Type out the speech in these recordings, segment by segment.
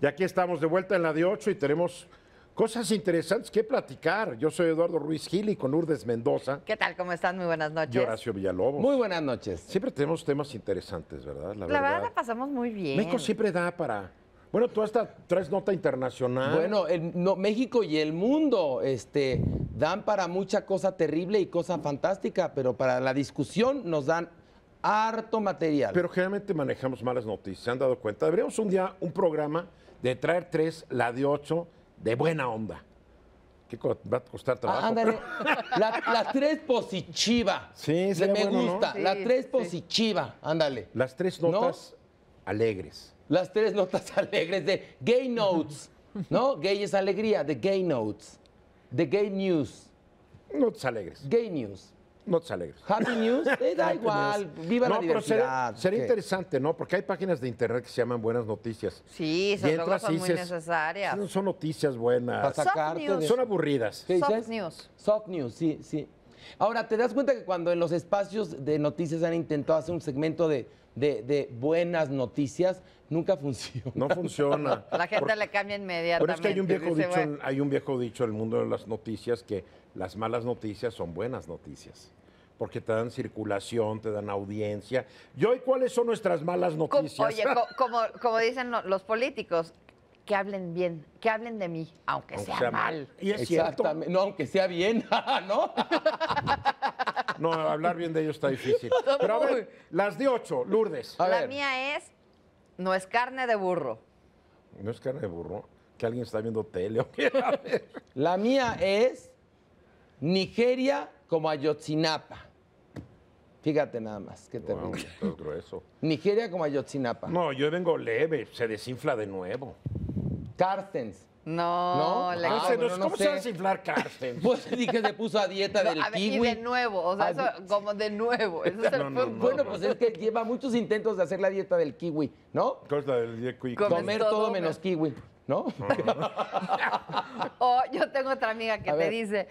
Y aquí estamos de vuelta en la de 8 y tenemos cosas interesantes que platicar. Yo soy Eduardo Ruiz Gil y con Urdes Mendoza. ¿Qué tal? ¿Cómo están? Muy buenas noches. Y Horacio Villalobos. Muy buenas noches. Siempre tenemos temas interesantes, ¿verdad? La, verdad, la pasamos muy bien. México siempre da para bueno, tú hasta traes nota internacional. Bueno, México y el mundo este, dan para mucha cosa terrible y cosa fantástica, pero para la discusión nos dan harto material. Pero generalmente manejamos malas noticias, ¿se han dado cuenta? Deberíamos un día un programa de traer tres, la de ocho, de buena onda. ¿Qué va a costar ah, trabajo. ándale. las tres positiva. Sí, sí. Me gusta. las tres positiva, ándale. Las tres notas alegres las tres notas alegres de Gay Notes, ¿no? Gay es alegría, de Gay Notes, de Gay News. notes alegres. Gay News. notes alegres. Happy News, eh, da igual, viva la diversidad. Sería, interesante, ¿no? Porque hay páginas de internet que se llaman Buenas Noticias. Sí, esas son muy necesarias. No son noticias buenas. Soft Son aburridas. Soft News. Soft News, sí, sí. Ahora, ¿te das cuenta que cuando en los espacios de noticias han intentado hacer un segmento de, buenas noticias, nunca funciona? No funciona. La gente le cambia inmediatamente. Pero es que hay un, viejo dicho, en el mundo de las noticias que las malas noticias son buenas noticias porque te dan circulación, te dan audiencia. ¿Y hoy cuáles son nuestras malas noticias? oye, como, dicen los políticos, que hablen bien, que hablen de mí, aunque, sea, mal. Exactamente. No, aunque sea bien, ¿no? no, hablar bien de ellos está difícil. Pero a ver, las de ocho, Lourdes. la mía es, no es carne de burro. No es carne de burro. Que alguien está viendo tele. La mía es Nigeria como Ayotzinapa. Fíjate nada más, qué terrible. es grueso. Nigeria como Ayotzinapa. No, yo vengo leve, se desinfla de nuevo. Carstens. No, ¿No? La... Ah, no, se ¿Cómo se va a desinflar Carstens? Pues dije, se puso a dieta del kiwi. Y de nuevo, o sea, ah, como de nuevo. Eso es el bueno, pues es que lleva muchos intentos de hacer la dieta del kiwi, ¿no? Cosa del kiwi. Comer todo, menos kiwi. ¿No? Ah. o oh, yo tengo otra amiga que te dice,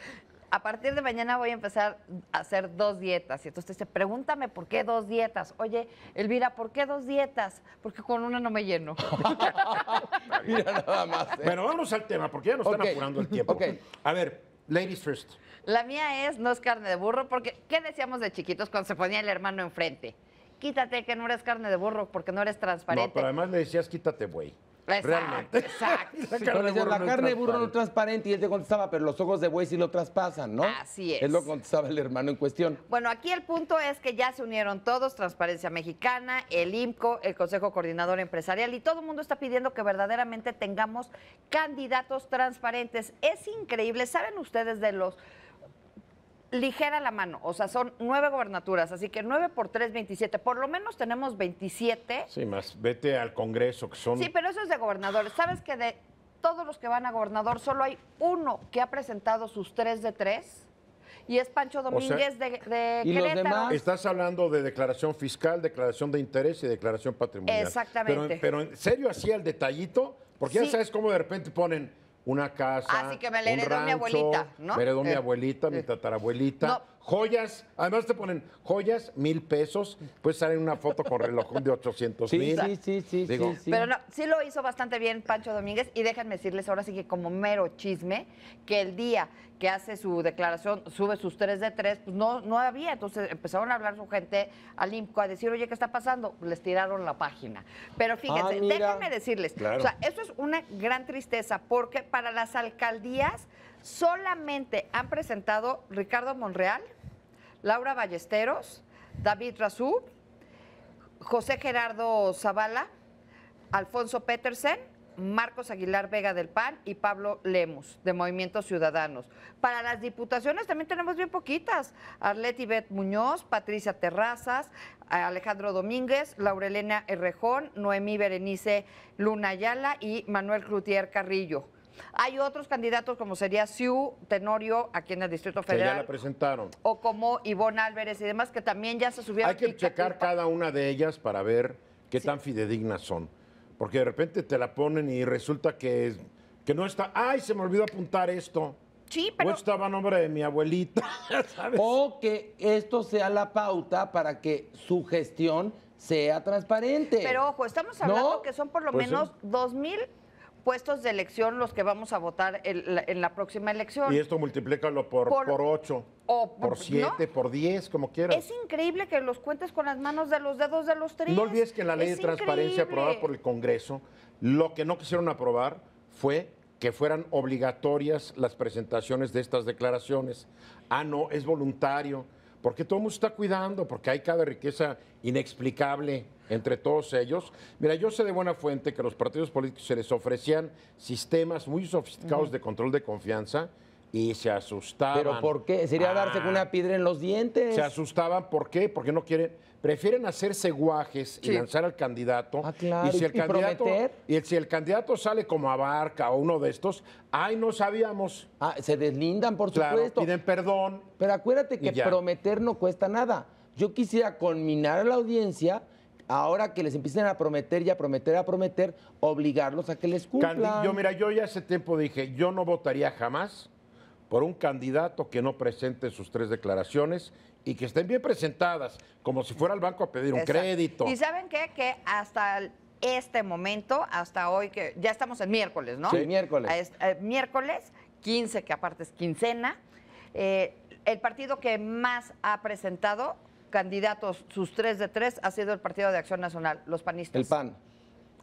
a partir de mañana voy a empezar a hacer dos dietas. Y entonces te dice, pregúntame por qué dos dietas. Oye, Elvira, ¿por qué dos dietas? Porque con una no me lleno. Mira nada más. ¿eh? Bueno, al tema, porque ya nos están apurando el tiempo. A ver, ladies first. La mía es, no es carne de burro, porque ¿qué decíamos de chiquitos cuando se ponía el hermano enfrente? Quítate que no eres carne de burro porque no eres transparente. No, pero además le decías, quítate, güey. Realmente. Exacto. la carne, de la no, carne burro transparente y él te contestaba, pero los ojos de buey sí lo traspasan, ¿no? Así es. Él lo contestaba el hermano en cuestión. Bueno, aquí el punto es que ya se unieron todos, Transparencia Mexicana, el IMCO, el Consejo Coordinador Empresarial y todo el mundo está pidiendo que verdaderamente tengamos candidatos transparentes. Es increíble, ¿saben ustedes de los ligera la mano, o sea, son nueve gobernaturas, así que nueve por tres, 27. Por lo menos tenemos 27. Sí, más vete al Congreso, que son. Sí, pero eso es de gobernadores. ¿Sabes que de todos los que van a gobernador, solo hay uno que ha presentado sus tres de tres? y es Pancho Domínguez de, ¿y Los demás? Estás hablando de declaración fiscal, declaración de interés y declaración patrimonial. Exactamente. Pero, en serio, así al detallito, porque ya sabes cómo de repente ponen una casa. Así ah, que me la heredó mi abuelita, ¿no? Me heredó eh, mi abuelita, mi eh, tatarabuelita. No, joyas, además te ponen joyas, mil pesos, pues sale una foto con reloj de 800 mil. Sí, sí, sí, sí, Pero no, sí lo hizo bastante bien Pancho Domínguez y déjenme decirles ahora sí que como mero chisme, que el día que hace su declaración, sube sus 3 de 3, pues no, no había, entonces empezaron a hablar su gente al IMCO a decir, oye, ¿qué está pasando? Les tiraron la página. Pero fíjense, ah, déjenme decirles, o sea, eso es una gran tristeza porque para las alcaldías solamente han presentado Ricardo Monreal, Laura Ballesteros, David Razú, José Gerardo Zavala, Alfonso Petersen, Marcos Aguilar Vega del PAN y Pablo Lemus, de Movimiento Ciudadanos. Para las diputaciones también tenemos bien poquitas. Arleti Ibet Muñoz, Patricia Terrazas, Alejandro Domínguez, Laurelena Errejón, Noemí Berenice Luna Ayala y Manuel Cloutier Carrillo. Hay otros candidatos como sería Siu Tenorio aquí en el Distrito Federal. ya la presentaron. O como Ivonne Álvarez y demás que también ya se subieron. Hay que checar cada una de ellas para ver qué tan fidedignas son. Porque de repente te la ponen y resulta que, que no está. ¡Ay, se me olvidó apuntar esto! Sí, pero... O estaba a nombre de mi abuelita. O que esto sea la pauta para que su gestión sea transparente. Pero ojo, estamos hablando que son por lo pues menos dos mil puestos de elección los que vamos a votar en la, próxima elección. Y esto multiplícalo por, por, por 8, por siete por 10, como quieras. Es increíble que los cuentes con las manos de los dedos de los tres. No olvides que en la ley de transparencia aprobada por el Congreso, lo que no quisieron aprobar fue que fueran obligatorias las presentaciones de estas declaraciones. Ah, no, es voluntario porque todo el mundo está cuidando, porque hay cada riqueza inexplicable entre todos ellos. Mira, yo sé de buena fuente que a los partidos políticos se les ofrecían sistemas muy sofisticados de control de confianza y se asustaban. ¿Pero por qué? Sería darse con una piedra en los dientes. Se asustaban, ¿por qué? Porque no quieren prefieren hacerse guajes y lanzar al candidato. Ah, y si el candidato y si el candidato sale como Abarca o uno de estos, ay, no sabíamos. Ah, se deslindan, por supuesto. Piden perdón. Pero acuérdate que prometer no cuesta nada. Yo quisiera conminar a la audiencia ahora que les empiecen a prometer y a prometer, a prometer, obligarlos a que les cumplan. yo, mira, yo ya hace tiempo dije, yo no votaría jamás por un candidato que no presente sus tres declaraciones y que estén bien presentadas, como si fuera el banco a pedir un crédito. Y saben qué? Que hasta este momento, hasta hoy, que ya estamos en miércoles, ¿no? Sí, miércoles. Eh, miércoles 15, que aparte es quincena. Eh, el partido que más ha presentado candidatos, sus tres de tres, ha sido el Partido de Acción Nacional, los panistas. El PAN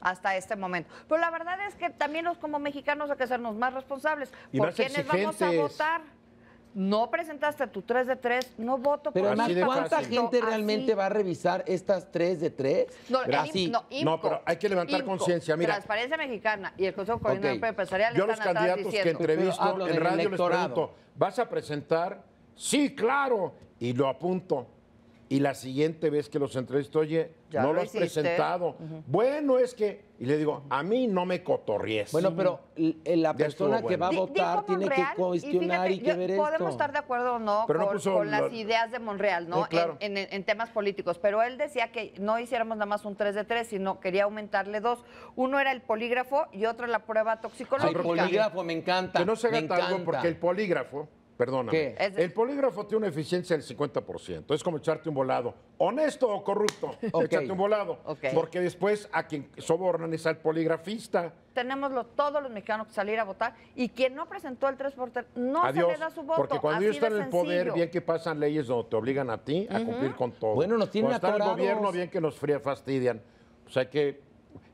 hasta este momento. Pero la verdad es que también los como mexicanos hay que sernos más responsables. Y por quienes vamos a votar no presentaste tu 3 de 3, no voto pero por Pero además, ¿cuánta gente realmente va a revisar estas 3 de 3? No, así. No, pero hay que levantar conciencia. Mira, Transparencia Mexicana y el Consejo Coordinador la Empresarial Yo los candidatos que entrevisto en radio les pregunto, ¿vas a presentar? Sí, claro. Y lo apunto y la siguiente vez que los entrevisto, oye, no lo, has presentado. Bueno, es que. Y le digo, a mí no me cotorries. Bueno, pero eh, la persona que va a votar tiene que cuestionar y, que ver ver Podemos estar de acuerdo o no, con, las ideas de Monreal, ¿no? en, temas políticos. Pero él decía que no hiciéramos nada más un 3 de 3, sino quería aumentarle dos. Uno era el polígrafo y otro la prueba toxicológica. el polígrafo me encanta. Que no se haga algo porque el polígrafo Perdóname. El polígrafo tiene una eficiencia del 50%. Es como echarte un volado. Honesto o corrupto, echarte un volado. Porque después a quien sobornan es al poligrafista. Tenemos todos los mexicanos que salir a votar y quien no presentó el 3 no se le da su voto. Porque cuando ellos están en el poder, bien que pasan leyes donde te obligan a ti a cumplir con todo. Bueno, nos tienen cuando están en el gobierno, bien que nos fastidian. O pues sea que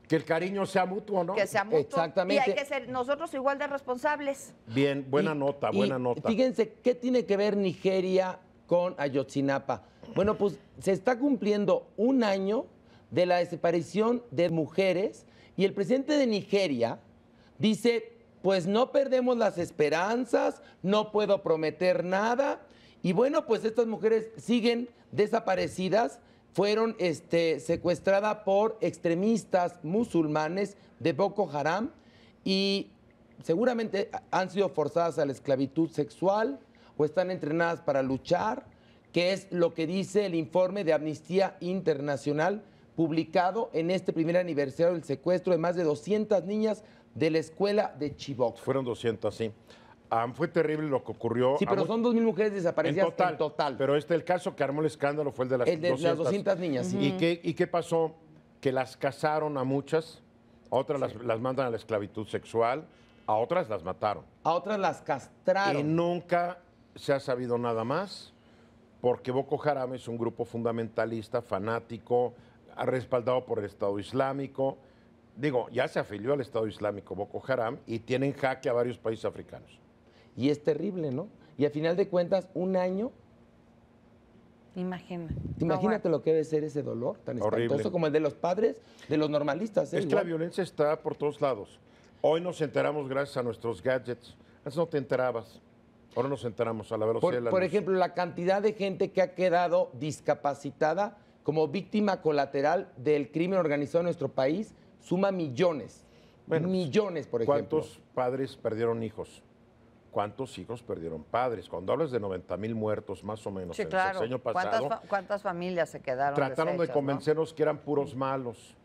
que el cariño sea mutuo, ¿no? Que sea mutuo. Exactamente. Y hay que ser nosotros igual de responsables. Bien, buena nota, buena y nota. Fíjense, ¿qué tiene que ver Nigeria con Ayotzinapa? Bueno, pues se está cumpliendo un año de la desaparición de mujeres y el presidente de Nigeria dice, pues no perdemos las esperanzas, no puedo prometer nada. Y bueno, pues estas mujeres siguen desaparecidas fueron este, por extremistas musulmanes de Boko Haram y seguramente han sido forzadas a la esclavitud sexual o están entrenadas para luchar, que es lo que dice el informe de Amnistía Internacional publicado en este primer aniversario del secuestro de más de 200 niñas de la escuela de Chibok. Fueron 200, sí. Ah, fue terrible lo que ocurrió. Sí, pero son dos mil mujeres desaparecidas en total, Pero este, el caso que armó el escándalo fue el de las, 200. niñas. ¿Y, qué, ¿Y qué pasó? Que las casaron a muchas, a otras las, las mandan a la esclavitud sexual, a otras las mataron. A otras las castraron. Y nunca se ha sabido nada más, porque Boko Haram es un grupo fundamentalista, fanático, respaldado por el Estado Islámico. Digo, ya se afilió al Estado Islámico Boko Haram y tienen jaque a varios países africanos. Y es terrible, ¿no? Y a final de cuentas, un año. Imagina. Imagínate lo que debe ser ese dolor tan espantoso como el de los padres, de los normalistas. ¿eh? Es que la violencia está por todos lados. Hoy nos enteramos gracias a nuestros gadgets. Antes no te enterabas. Ahora nos enteramos a la velocidad por, de la Por ejemplo, la cantidad de gente que ha quedado discapacitada como víctima colateral del crimen organizado en nuestro país suma millones. Pues, millones, por ejemplo. ¿Cuántos padres perdieron hijos? cuántos hijos perdieron padres. Cuando hablas de 90 mil muertos, más o menos, en el pasado. ¿Cuántas, familias se quedaron? Trataron de convencernos que eran puros malos.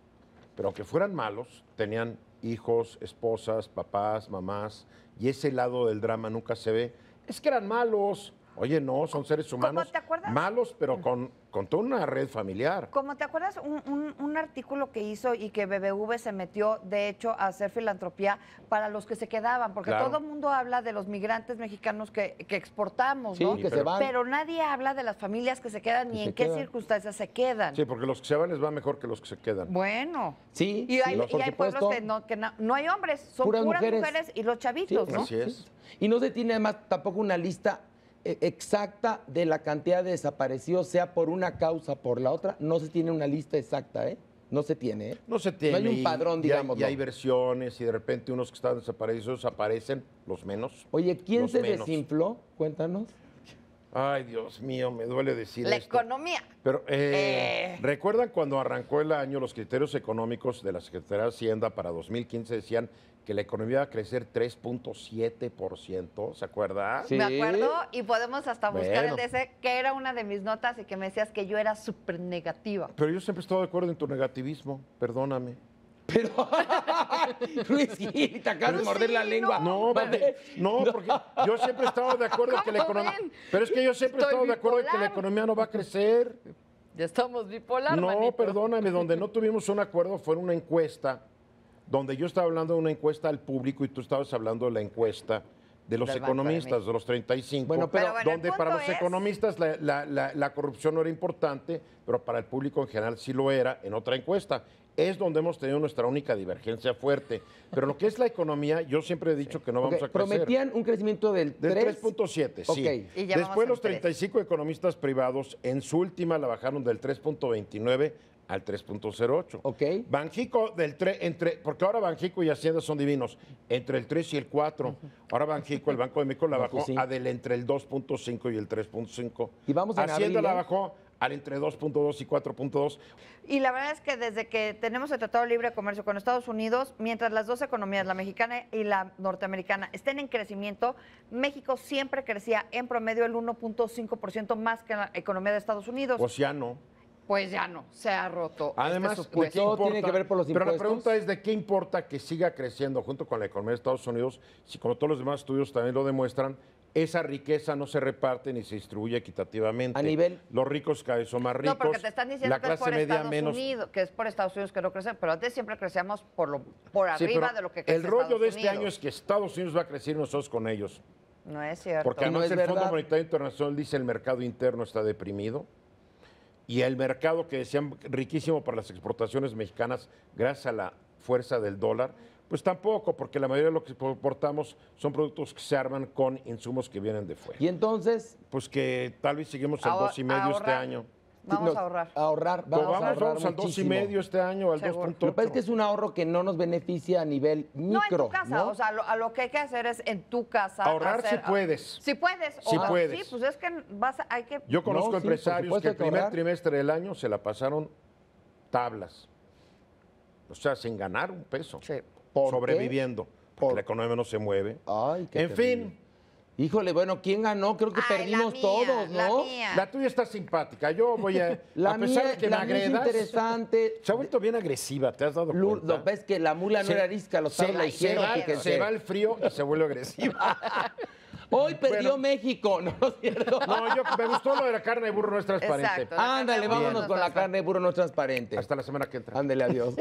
Pero aunque fueran malos, tenían hijos, esposas, papás, mamás. Y ese lado del drama nunca se ve. Es que eran malos. Oye, no, son seres humanos malos, pero con, con toda una red familiar. Como te acuerdas, un, un, artículo que hizo y que BBV se metió, de hecho, a hacer filantropía para los que se quedaban, porque todo el mundo habla de los migrantes mexicanos que, exportamos, ¿no? pero, nadie habla de las familias que se quedan ni en qué circunstancias se quedan. Sí, porque los que se van les va mejor que los que se quedan. Bueno. Sí, y hay, y hay pueblos que, no, que no, hay hombres, son puras, mujeres. y los chavitos, ¿no? Así es. Y no se tiene además tampoco una lista e-, exacta de la cantidad de desaparecidos, sea por una causa, por la otra, no se tiene una lista exacta, ¿eh? No se tiene, ¿eh? No se tiene. No hay un padrón, digamos. Y hay, versiones y de repente unos que están desaparecidos aparecen, los menos. Oye, ¿quién se desinfló? Cuéntanos. Ay, Dios mío, me duele decir La economía. Pero, eh, eh. ¿recuerdan cuando arrancó el año los criterios económicos de la Secretaría de Hacienda para 2015 decían que la economía iba a crecer 3.7%, ¿se acuerda? Sí. Me acuerdo y podemos hasta buscar el DC, que era una de mis notas y que me decías que yo era súper negativa. Pero yo siempre he estado de acuerdo en tu negativismo, perdóname. Pero Luis te acabas de morder la lengua. No, no, porque yo siempre he estado de acuerdo que la economía. Pero es que yo siempre he de acuerdo que la economía no va a crecer. Ya estamos bipolar. No, perdóname, donde no tuvimos un acuerdo fue en una encuesta, donde yo estaba hablando de una encuesta al público y tú estabas hablando de la encuesta de los economistas, de los 35, bueno, pero, donde para los economistas la, corrupción no era importante, pero para el público en general sí lo era en otra encuesta es donde hemos tenido nuestra única divergencia fuerte. Pero lo que es la economía, yo siempre he dicho que no vamos a crecer. Prometían un crecimiento del 3.7, Después los 35 economistas privados, en su última la bajaron del 3.29 al 3.08. Ok. Banjico del 3, entre, porque ahora Banjico y Hacienda son divinos, entre el 3 y el 4. Ahora Banjico, el Banco de México, la bajó a del, entre el 2.5 y el 3.5. Y vamos a Hacienda la ¿eh? bajó al entre 2.2 y 4.2. Y la verdad es que desde que tenemos el Tratado de Libre Comercio con Estados Unidos, mientras las dos economías, la mexicana y la norteamericana, estén en crecimiento, México siempre crecía en promedio el 1.5% más que la economía de Estados Unidos. Pues ya no. Pues ya no, se ha roto. Además, pues, pues, todo tiene que ver por los impuestos. Pero la pregunta es, ¿de qué importa que siga creciendo junto con la economía de Estados Unidos? Si como todos los demás estudios también lo demuestran, esa riqueza no se reparte ni se distribuye equitativamente. A nivel. Los ricos cada vez son más ricos. No, porque te están diciendo la que, clase es por media Estados Unidos, que es por Estados Unidos que no crece pero antes siempre crecíamos por, lo, por arriba de lo que crece El rollo de este año es que Estados Unidos va a crecer nosotros con ellos. No es cierto. Porque además el Fondo Monetario Internacional dice el mercado interno está deprimido y el mercado que decían riquísimo para las exportaciones mexicanas gracias a la fuerza del dólar pues tampoco, porque la mayoría de lo que importamos son productos que se arman con insumos que vienen de fuera. ¿Y entonces? Pues que tal vez seguimos al dos y medio este año. Vamos a ahorrar. Ahorrar, pues vamos, a ahorrar ahorrar vamos al dos y medio este año, al 2.8. Lo que es que es un ahorro que no nos beneficia a nivel micro. no en tu casa, o sea, lo, que hay que hacer es en tu casa. Ahorrar si puedes. Si puedes. Si puedes. Sí, pues es que vas, hay que... Yo conozco empresarios que el primer trimestre del año se la pasaron tablas. O sea, sin ganar un peso. Sí sobreviviendo. Porque la economía no se mueve. Ay, qué en fin. Híjole, bueno, ¿quién ganó? Creo que perdimos todos, ¿no? La, tuya está simpática. Yo voy a. la a pesar de que la me Es interesante. Se ha vuelto bien agresiva, ¿te has dado cuenta? Lo ves que la mula no era arisca, lo sabe la Se, va el frío y se vuelve agresiva. Hoy perdió México, ¿no es cierto? No, yo, me gustó lo de la carne de burro no es transparente. Ándale, vámonos con la carne de burro no es transparente. Hasta la semana que entra. Ándale, adiós.